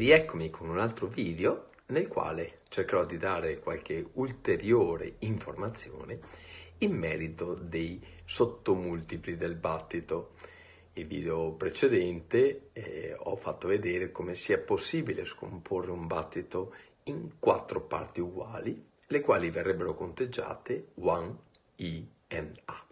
rieccomi con un altro video nel quale cercherò di dare qualche ulteriore informazione in merito dei sottomultipli del battito. Il video precedente eh, ho fatto vedere come sia possibile scomporre un battito in quattro parti uguali, le quali verrebbero conteggiate 1, I e A.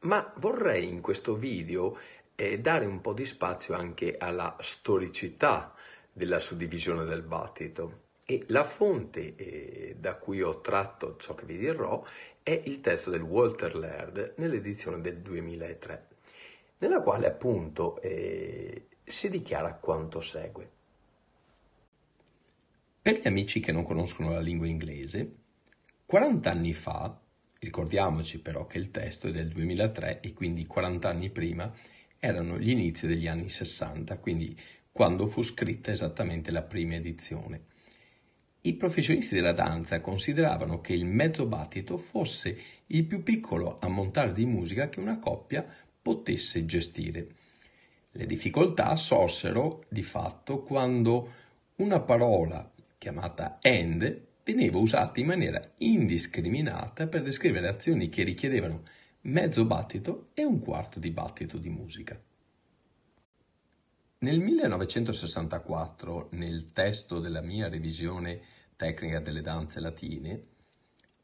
Ma vorrei in questo video eh, dare un po' di spazio anche alla storicità della suddivisione del battito. E la fonte eh, da cui ho tratto ciò che vi dirò è il testo del Walter Laird nell'edizione del 2003, nella quale appunto eh, si dichiara quanto segue. Per gli amici che non conoscono la lingua inglese, 40 anni fa, ricordiamoci però che il testo è del 2003 e quindi 40 anni prima, erano gli inizi degli anni 60, quindi quando fu scritta esattamente la prima edizione. I professionisti della danza consideravano che il mezzo battito fosse il più piccolo ammontare di musica che una coppia potesse gestire. Le difficoltà sorsero di fatto quando una parola chiamata end veniva usata in maniera indiscriminata per descrivere azioni che richiedevano mezzo battito e un quarto di battito di musica. Nel 1964, nel testo della mia revisione tecnica delle danze latine,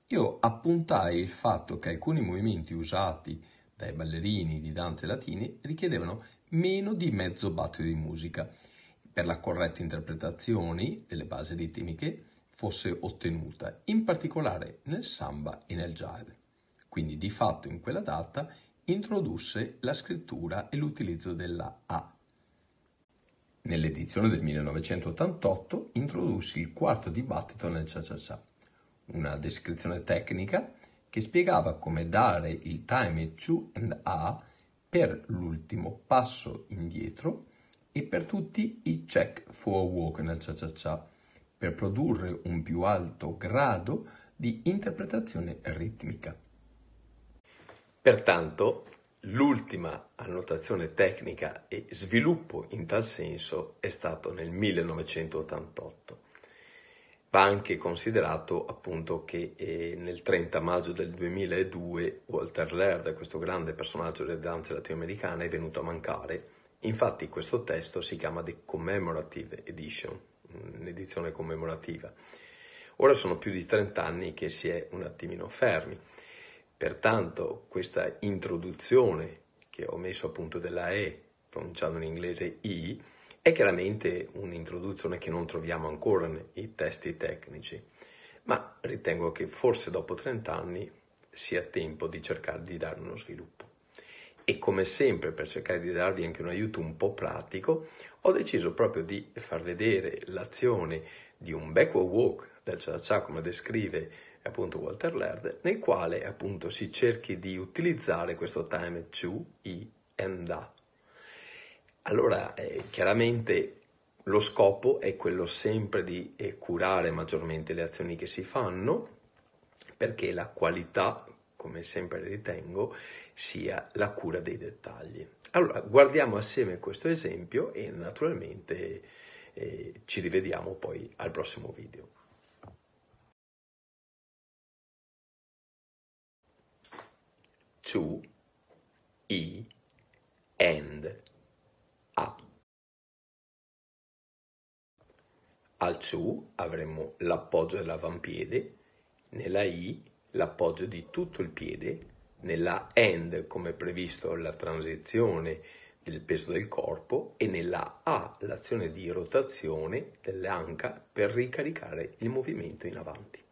io appuntai il fatto che alcuni movimenti usati dai ballerini di danze latine richiedevano meno di mezzo battito di musica per la corretta interpretazione delle basi ritmiche fosse ottenuta, in particolare nel samba e nel jazz. Quindi di fatto in quella data introdusse la scrittura e l'utilizzo della A Nell'edizione del 1988 introdusse il quarto dibattito nel cha-cha-cha, una descrizione tecnica che spiegava come dare il time to and a per l'ultimo passo indietro e per tutti i check for walk nel cha-cha-cha per produrre un più alto grado di interpretazione ritmica. Pertanto, L'ultima annotazione tecnica e sviluppo in tal senso è stato nel 1988. Va anche considerato appunto che eh, nel 30 maggio del 2002 Walter Laird, questo grande personaggio delle danze latinoamericane, è venuto a mancare. Infatti questo testo si chiama The Commemorative Edition, un'edizione commemorativa. Ora sono più di 30 anni che si è un attimino fermi. Pertanto questa introduzione che ho messo appunto della E, pronunciando in inglese I, è chiaramente un'introduzione che non troviamo ancora nei testi tecnici, ma ritengo che forse dopo 30 anni sia tempo di cercare di dare uno sviluppo. E come sempre, per cercare di darvi anche un aiuto un po' pratico, ho deciso proprio di far vedere l'azione di un backward walk del Cha Cha come descrive appunto Walter Laird, nel quale appunto si cerchi di utilizzare questo time to, i and a. Allora, eh, chiaramente lo scopo è quello sempre di eh, curare maggiormente le azioni che si fanno, perché la qualità, come sempre ritengo, sia la cura dei dettagli. Allora, guardiamo assieme questo esempio e naturalmente eh, ci rivediamo poi al prossimo video. to, i, and, a. Al to avremo l'appoggio dell'avampiede, nella i l'appoggio di tutto il piede, nella and come previsto la transizione del peso del corpo e nella A l'azione di rotazione dell'anca per ricaricare il movimento in avanti.